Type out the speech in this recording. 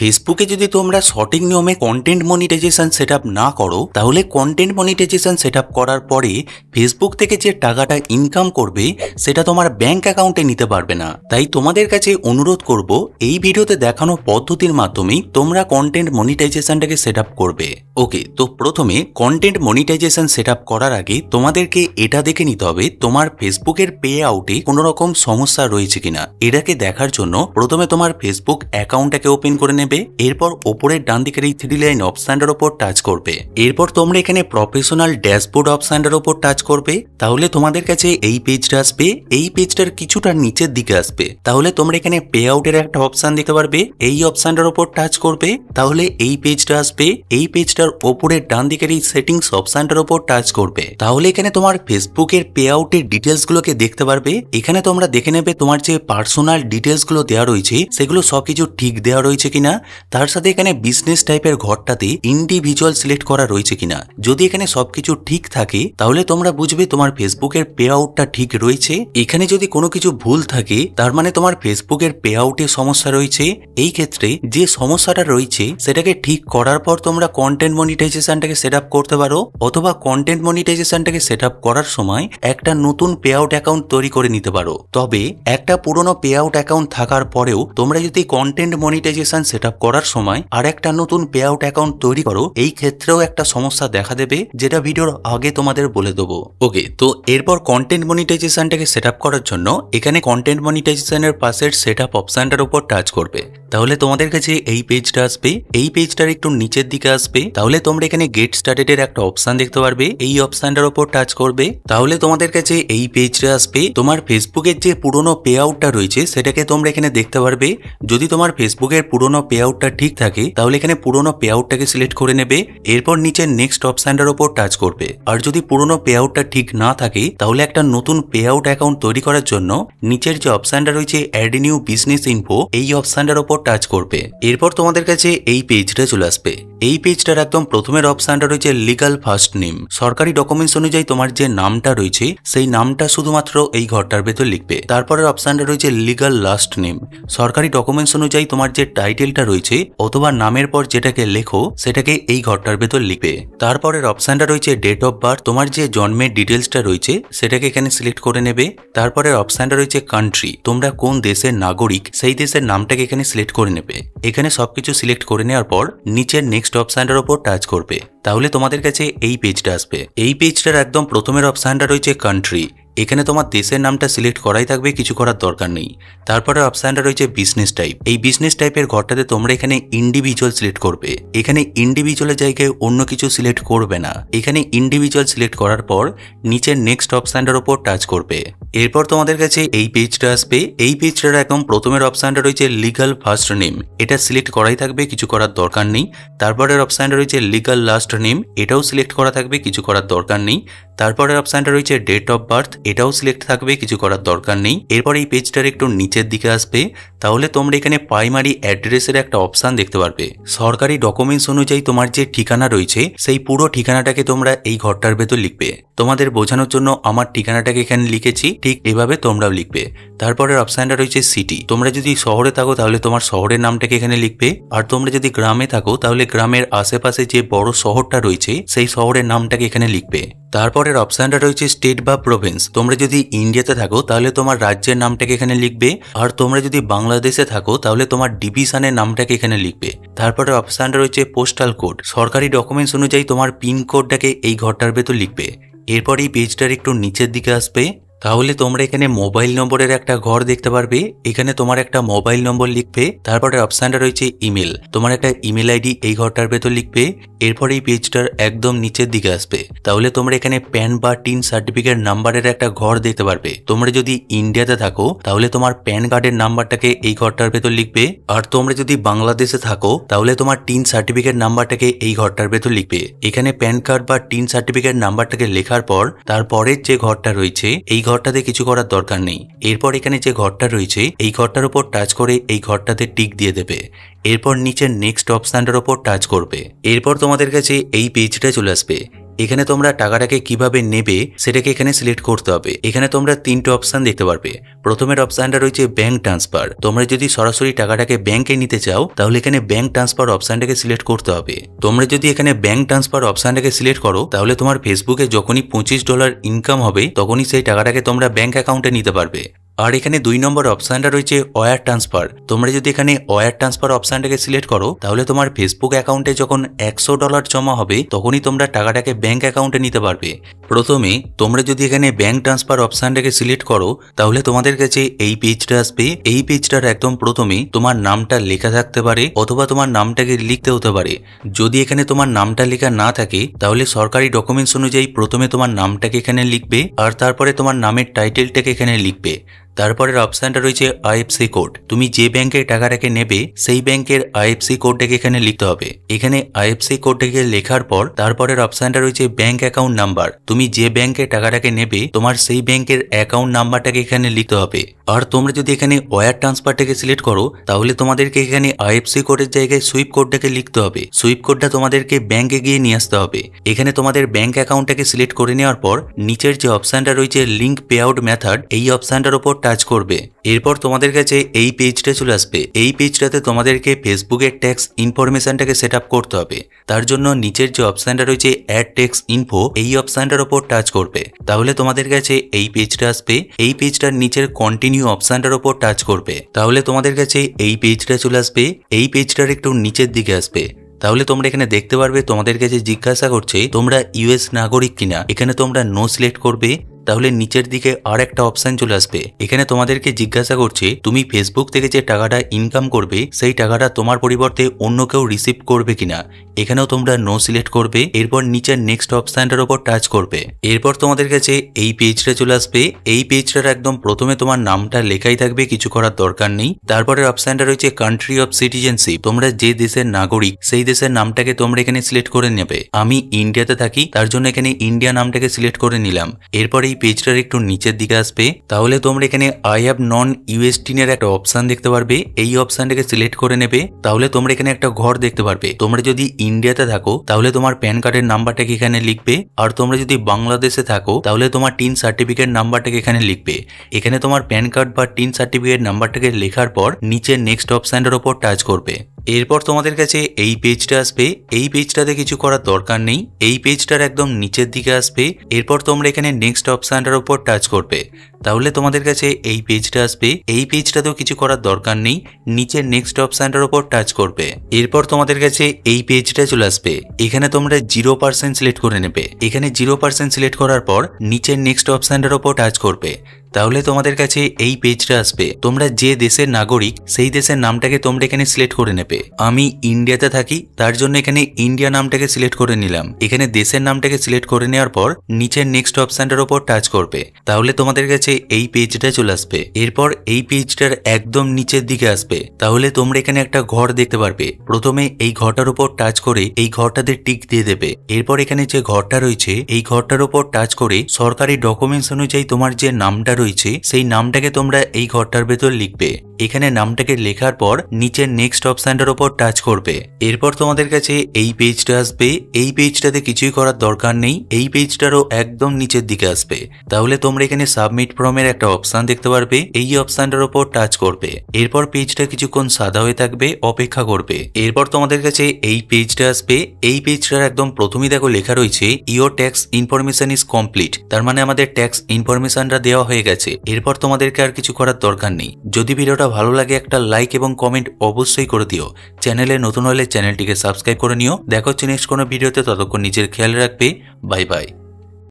ফেসবুকে যদি তোমরা সঠিক নিয়মে কন্টেন্ট মনিটাইজেশন সেট না করো তাহলে কন্টেন্ট মনিটাইজেশন সেট করার পরে ফেসবুক থেকে যে টাকাটা ইনকাম করবে সেটা তোমার ব্যাংক অ্যাকাউন্টে নিতে পারবে না তাই তোমাদের কাছে অনুরোধ করব এই ভিডিওতে দেখানো পদ্ধতির মাধ্যমেই তোমরা কন্টেন্ট মনিটাইজেশনটাকে সেট করবে ওকে তো প্রথমে কন্টেন্ট মনিটাইজেশন সেট করার আগে তোমাদেরকে এটা দেখে নিতে হবে তোমার ফেসবুকের পে আউটে কোনো রকম সমস্যা রয়েছে কিনা এটাকে দেখার জন্য প্রথমে তোমার ফেসবুক অ্যাকাউন্টটাকে ওপেন করে নেবে এরপর ওপরের ডান দিকের এই থ্রি লাইন অপশানটার ওপর টাচ করবে এরপর তোমরা এখানে প্রফেশনাল ড্যাশবোর্ড অপশানটার ওপর টাচ করবে তাহলে তোমাদের কাছে এই পেজটা আসবে এই পেজটার কিছুটা নিচের দিকে আসবে তাহলে তোমরা এখানে পে আউটের একটা অপশান দিতে পারবে এই অপশানটার ওপর টাচ করবে তাহলে এই পেজটা আসবে এই পেজটার ওপরের ডান দিকের এই সেটিংস অপশানটার ওপর টাচ করবে তাহলে এখানে তোমার ফেসবুকের পে আউটের গুলোকে দেখতে পারবে এখানে তোমরা দেখে নেবে তোমার যে পার্সোনাল গুলো দেওয়া রয়েছে সেগুলো সবকিছু ঠিক দেওয়া রয়েছে কিনা তার সাথে এখানে বিজনেস টাইপের ঘরটাতে ইন্ডিভিজুয়াল সিলেক্ট করা রয়েছে কিনা যদি এখানে সবকিছু ঠিক থাকে তাহলে তোমরা বুঝবে তোমার ফেসবুকের পে আউটটা ঠিক রয়েছে এখানে যদি কোনো কিছু ভুল থাকে তার মানে তোমার ফেসবুকের পে আউটে সমস্যা রয়েছে এই ক্ষেত্রে যে সমস্যাটা রয়েছে সেটাকে ঠিক করার পর তোমরা কন্টেন্ট মনিটাইজেশনটাকে সেট আপ করতে পারো অথবা কন্টেন্ট মনিটাইজেশনটাকে সেট আপ করার সময় একটা নতুন পে আউট অ্যাকাউন্ট তৈরি করে নিতে পারো তবে একটা পুরনো পে আউট অ্যাকাউন্ট থাকার পরেও তোমরা যদি কন্টেন্ট মনিটাইজেশন সেট আপ করার সময় আর একটা নতুন পে আউট অ্যাকাউন্ট তৈরি করো এই ক্ষেত্রেও একটা সমস্যা দেখা দেবে যেটা ভিডিওর আগে তোমাদের বলে দেবো ওকে তো এরপর কন্টেন্ট মনিটাইজেশনটাকে সেট করার জন্য এখানে কন্টেন্ট মনিটাইজেশনের পাশের সেট আপ অপশানটার উপর টাচ করবে তাহলে তোমাদের কাছে এই পেজটা আসবে এই পেজটার একটু নিচের দিকে আসবে তাহলে তোমরা এখানে গেট স্টার্টেড এর একটা অপশন দেখতে পারবে এই অপশনটার ওপর টাচ করবে তাহলে তোমাদের কাছে এই পেজটা আসবে তোমার ফেসবুকের যে পুরনো পে আউটটা রয়েছে সেটাকে তোমরা এখানে দেখতে পারবে যদি তোমার ফেসবুকের পুরনো পে আউটটা ঠিক থাকে তাহলে এখানে পুরনো পে আউটটাকে সিলেক্ট করে নেবে এরপর নিচে নেক্সট অপশনটার ওপর টাচ করবে আর যদি পুরনো পে আউটটা ঠিক না থাকে তাহলে একটা নতুন পে আউট অ্যাকাউন্ট তৈরি করার জন্য নিচের যে অপশনটা রয়েছে অ্যাড নিউ বিজনেস ইনফো এই অপশনটার ওপর টাচ করবে এরপর তোমাদের কাছে এই পেজটা চলে আসবে এই পেজটার একদম প্রথমের অপশানটা রয়েছে লিগাল ফার্স্ট নেম সরকারি ডকুমেন্টস অনুযায়ী তোমার যে নামটা রয়েছে সেই নামটা শুধুমাত্র এই ঘরটার ভেতর লিখবে তারপরের অপশানটা রয়েছে লিগাল লাস্ট নেম সরকারি ডকুমেন্টস অনুযায়ী তোমার যে টাইটেলটা রয়েছে অথবা নামের পর যেটাকে লেখো সেটাকে এই ঘরটার ভেতর লিখবে তারপরের অপশানটা রয়েছে ডেট অফ বার্থ তোমার যে জন্মের ডিটেলসটা রয়েছে সেটাকে এখানে সিলেক্ট করে নেবে তারপরের অপশানটা রয়েছে কান্ট্রি তোমরা কোন দেশের নাগরিক সেই দেশের নামটাকে এখানে সিলেক্ট করে নেবে এখানে সবকিছু সিলেক্ট করে নেওয়ার পর নিচের নেক্সট নেক্সট অপশানটার ওপর টাচ করবে তাহলে তোমাদের কাছে এই পেজটা আসবে এই পেজটার একদম প্রথমের অপশানটা রয়েছে কান্ট্রি এখানে তোমার দেশের নামটা সিলেক্ট করাই থাকবে কিছু করার দরকার নেই তারপরে অপশানটা রয়েছে বিজনেস টাইপ এই বিজনেস টাইপের ঘরটাতে তোমরা এখানে ইন্ডিভিজুয়াল সিলেক্ট করবে এখানে ইন্ডিভিজুয়ালের জায়গায় অন্য কিছু সিলেক্ট করবে না এখানে ইন্ডিভিজুয়াল সিলেক্ট করার পর নিচের নেক্সট অপশানটার ওপর টাচ করবে এরপর তোমাদের কাছে এই পেজটা আসবে এই পেজটার একদম প্রথমের অপশানটা রয়েছে লিগাল ফার্স্ট নেম এটা সিলেক্ট করাই থাকবে কিছু করার দরকার নেই তারপরের অপশানটা রয়েছে লিগাল লাস্ট নেম এটাও সিলেক্ট করা থাকবে কিছু করার দরকার নেই তারপরের অপশানটা রয়েছে ডেট অফ বার্থ এটাও সিলেক্ট থাকবে কিছু করার দরকার নেই এরপর এই পেজটার একটু নিচের দিকে আসবে তাহলে তোমরা এখানে প্রাইমারি অ্যাড্রেসের একটা অপশান দেখতে পারবে সরকারি ডকুমেন্টস অনুযায়ী তোমার যে ঠিকানা রয়েছে সেই পুরো ঠিকানাটাকে তোমরা এই ঘরটার ভেতর লিখবে তোমাদের বোঝানোর জন্য আমার ঠিকানাটাকে এখানে লিখেছি ঠিক এভাবে তোমরাও লিখবে তারপরের অপশানটা রয়েছে সিটি তোমরা যদি শহরে থাকো তাহলে তোমার শহরের নামটাকে এখানে লিখবে আর তোমরা যদি গ্রামে থাকো তাহলে গ্রামের আশেপাশে যে বড় শহরটা রয়েছে সেই শহরের নামটাকে এখানে লিখবে তারপরের অপশানটা রয়েছে স্টেট বা প্রভিন্স তোমরা যদি ইন্ডিয়াতে থাকো তাহলে তোমার রাজ্যের নামটাকে এখানে লিখবে আর তোমরা যদি বাংলাদেশে থাকো তাহলে তোমার ডিভিশনের নামটাকে এখানে লিখবে তারপরে অপশানটা রয়েছে পোস্টাল কোড সরকারি ডকুমেন্টস অনুযায়ী তোমার পিন কোডটাকে এই ঘরটার ভেতর লিখবে এরপর এই পেজটার একটু নিচের দিকে আসবে তাহলে তোমরা এখানে মোবাইল নম্বরের একটা ঘর দেখতে পারবে এখানে তোমার একটা মোবাইল নম্বর লিখবে তারপরে অপশানটা রয়েছে ইমেল তোমার একটা ইমেল আইডি এই ঘরটার ভেতর লিখবে এরপর এই পেজটার একদম নিচের দিকে আসবে তাহলে তোমরা এখানে প্যান বা টিন সার্টিফিকেট নাম্বারের একটা ঘর দেখতে পারবে তোমরা যদি ইন্ডিয়াতে থাকো তাহলে তোমার প্যান কার্ডের নাম্বারটাকে এই ঘরটার ভেতর লিখবে আর তোমরা যদি বাংলাদেশে থাকো তাহলে তোমার টিন সার্টিফিকেট নাম্বারটাকে এই ঘরটার ভেতর লিখবে এখানে প্যান কার্ড বা টিন সার্টিফিকেট নাম্বারটাকে লেখার পর তারপরের যে ঘরটা রয়েছে এই ঘরটাতে কিছু করার দরকার নেই এরপর এখানে যে ঘরটা রয়েছে এই ঘরটার উপর টাচ করে এই ঘরটাতে টিক দিয়ে দেবে এরপর নিচের নেক্সট অপশানটার উপর টাচ করবে এরপর তোমাদের কাছে এই পেজটা চলে আসবে এখানে তোমরা টাকাটাকে কিভাবে নেবে সেটাকে এখানে সিলেক্ট করতে হবে এখানে তোমরা তিনটে অপশান দেখতে পারবে প্রথমের অপশানটা রয়েছে ব্যাংক ট্রান্সফার তোমরা যদি সরাসরি টাকাটাকে ব্যাংকে নিতে চাও তাহলে এখানে ব্যাংক ট্রান্সফার অপশানটাকে সিলেক্ট করতে হবে তোমরা যদি এখানে ব্যাংক ট্রান্সফার অপশানটাকে সিলেক্ট করো তাহলে তোমার ফেসবুকে যখনই পঁচিশ ডলার ইনকাম হবে তখনই সেই টাকাটাকে তোমরা ব্যাংক অ্যাকাউন্টে নিতে পারবে আর এখানে দুই নম্বর অপশানটা রয়েছে ওয়ার ট্রান্সফার তোমরা যদি এখানে ওয়ার ট্রান্সফার অপশানটাকে সিলেক্ট করো তাহলে তোমার ফেসবুক অ্যাকাউন্টে যখন একশো ডলার জমা হবে তখনই তোমরা টাকাটাকে ব্যাঙ্ক অ্যাকাউন্টে নিতে পারবে প্রথমে তোমরা যদি এখানে ব্যাঙ্ক ট্রান্সফার অপশানটাকে সিলেক্ট করো তাহলে তোমাদের কাছে এই পেজটা আসবে এই পেজটার একদম প্রথমে তোমার নামটা লেখা থাকতে পারে অথবা তোমার নামটাকে লিখতে হতে পারে যদি এখানে তোমার নামটা লেখা না থাকে তাহলে সরকারি ডকুমেন্টস অনুযায়ী প্রথমে তোমার নামটাকে এখানে লিখবে আর তারপরে তোমার নামের টাইটেলটাকে এখানে লিখবে তারপরের অপশানটা রয়েছে আইএফসি কোড তুমি যে ব্যাংকে টাকাটাকে নেবে সেই ব্যাংকের আইএফসি কোডটাকে এখানে লিখতে হবে এখানে আইএফসি কোডটাকে লেখার পর তারপরের অপশানটা রয়েছে ব্যাংক অ্যাকাউন্ট নাম্বার তুমি যে ব্যাংকে টাকাটাকে নেবে তোমার সেই ব্যাংকের অ্যাকাউন্ট নাম্বারটাকে এখানে লিখতে হবে আর তোমরা যদি এখানে ওয়ার ট্রান্সফারটাকে সিলেক্ট করো তাহলে তোমাদেরকে এখানে আইএফসি কোডের জায়গায় সুইপ কোডটাকে লিখতে হবে সুইপ কোডটা তোমাদেরকে ব্যাংকে গিয়ে নিয়ে আসতে হবে এখানে তোমাদের ব্যাংক অ্যাকাউন্টটাকে সিলেক্ট করে নেওয়ার পর নিচের যে অপশানটা রয়েছে লিঙ্ক পে আউট মেথড এই অপশানটার ওপর টাচ করবে এরপর তোমাদের কাছে এই পেজটা চলে আসবে এই পেজটাতে তোমাদেরকে ফেসবুকের ট্যাক্স ইনফরমেশনটাকে সেট আপ করতে হবে তার জন্য নিচের যে অপশানটা রয়েছে অ্যাড ট্যাক্স ইনফো এই অপশানটার ওপর টাচ করবে তাহলে তোমাদের কাছে এই পেজটা আসবে এই পেজটার নিচের কন্টিনিউ অপশানটার ওপর টাচ করবে তাহলে তোমাদের কাছে এই পেজটা চলে আসবে এই পেজটার একটু নিচের দিকে আসবে তাহলে তোমরা এখানে দেখতে পারবে তোমাদের কাছে জিজ্ঞাসা করছে তোমরা ইউএস নাগরিক কিনা এখানে তোমরা নো সিলেক্ট করবে তাহলে নিচের দিকে আর একটা অপশান চলে আসবে এখানে তোমাদেরকে জিজ্ঞাসা করছে তুমি ফেসবুক থেকে যে টাকাটা ইনকাম করবে সেই টাকাটা তোমার পরিবর্তে অন্য কেউ রিসিভ করবে কিনা এখানেও তোমরা নো সিলেক্ট করবে এরপর নিচের নেক্সট অপশানটার ওপর টাচ করবে এরপর তোমাদের কাছে এই পেজটা চলে আসবে এই পেজটার একদম প্রথমে তোমার নামটা লেখাই থাকবে কিছু করার দরকার নেই তারপরের অপশানটা রয়েছে কান্ট্রি অফ সিটিজেনশিপ তোমরা যে দেশের নাগরিক সেই দেশের নামটাকে তোমরা এখানে সিলেক্ট করে নেবে আমি ইন্ডিয়াতে থাকি তার জন্য এখানে ইন্ডিয়া নামটাকে সিলেক্ট করে নিলাম এরপর এই পেজটার একটু নিচের দিকে আসবে তাহলে তোমরা এখানে আই হ্যাভ নন ইউএসটিনের একটা অপশান দেখতে পারবে এই অপশানটাকে সিলেক্ট করে নেবে তাহলে তোমরা এখানে একটা ঘর দেখতে পারবে তোমরা যদি ইন্ডিয়াতে থাকো তাহলে তোমার প্যান কার্ডের নাম্বারটাকে এখানে লিখবে আর তোমরা যদি বাংলাদেশে থাকো তাহলে তোমার টিন সার্টিফিকেট নাম্বারটাকে এখানে লিখবে এখানে তোমার প্যান কার্ড বা টিন সার্টিফিকেট নাম্বারটাকে লেখার পর নিচে নেক্সট অপশানটার ওপর টাচ করবে এরপর তোমাদের কাছে এই পেজটা আসবে এই পেজটাতে কিছু করার দরকার নেই এই পেজটার একদম নিচের দিকে আসবে এরপর তোমরা এখানে নেক্সট অপশানটার উপর টাচ করবে তাহলে তোমাদের কাছে এই পেজটা আসবে এই পেজটাতেও কিছু করার দরকার নেই নিচের নেক্সট অপশানটার ওপর টাচ করবে এরপর তোমাদের কাছে এই পেজটা চলে আসবে এখানে তোমরা জিরো পার্সেন্ট সিলেক্ট করে নেবে এখানে জিরো পার্সেন্ট সিলেক্ট করার পর নিচের নেক্সট অপশানটার ওপর টাচ করবে তাহলে তোমাদের কাছে এই পেজটা আসবে তোমরা যে দেশের নাগরিক সেই দেশের নামটাকে তোমরা এখানে সিলেক্ট করে নেবে আমি ইন্ডিয়াতে থাকি তার জন্য এখানে ইন্ডিয়া নামটাকে সিলেক্ট করে নিলাম এখানে দেশের নামটাকে সিলেক্ট করে নেওয়ার পর নিচের নেক্সট অপশানটার ওপর টাচ করবে তাহলে তোমাদের কাছে কাছে এই পেজটা চলে আসবে এরপর এই পেজটার একদম নিচের দিকে আসবে তাহলে তোমরা এখানে একটা ঘর দেখতে পারবে প্রথমে এই ঘরটার উপর টাচ করে এই ঘরটাতে টিক দিয়ে দেবে এরপর এখানে যে ঘরটা রয়েছে এই ঘরটার উপর টাচ করে সরকারি ডকুমেন্টস অনুযায়ী তোমার যে নামটা রয়েছে সেই নামটাকে তোমরা এই ঘরটার ভেতর লিখবে এখানে নামটাকে লেখার পর নিচের নেক্সট অপশানটার ওপর টাচ করবে এরপর তোমাদের কাছে এই পেজটা আসবে এই পেজটাতে কিছুই করার দরকার নেই এই পেজটারও একদম নিচের দিকে আসবে তাহলে তোমরা এখানে সাবমিট ফর্মের একটা অপশান দেখতে পারবে এই অপশানটার ওপর টাচ করবে এরপর পেজটা কিছুক্ষণ সাদা হয়ে থাকবে অপেক্ষা করবে এরপর তোমাদের কাছে এই পেজটা আসবে এই পেজটার একদম প্রথমেই দেখো লেখা রয়েছে your tax information is complete তার মানে আমাদের ট্যাক্স ইনফরমেশনটা দেওয়া হয়ে গেছে এরপর তোমাদেরকে আর কিছু করার দরকার নেই যদি ভিডিওটা ভিডিওটা ভালো লাগে একটা লাইক এবং কমেন্ট অবশ্যই করে দিও চ্যানেলে নতুন হলে চ্যানেলটিকে সাবস্ক্রাইব করে নিও দেখা হচ্ছে নেক্সট কোনো ভিডিওতে ততক্ষণ নিজের খেয়াল রাখবে বাই বাই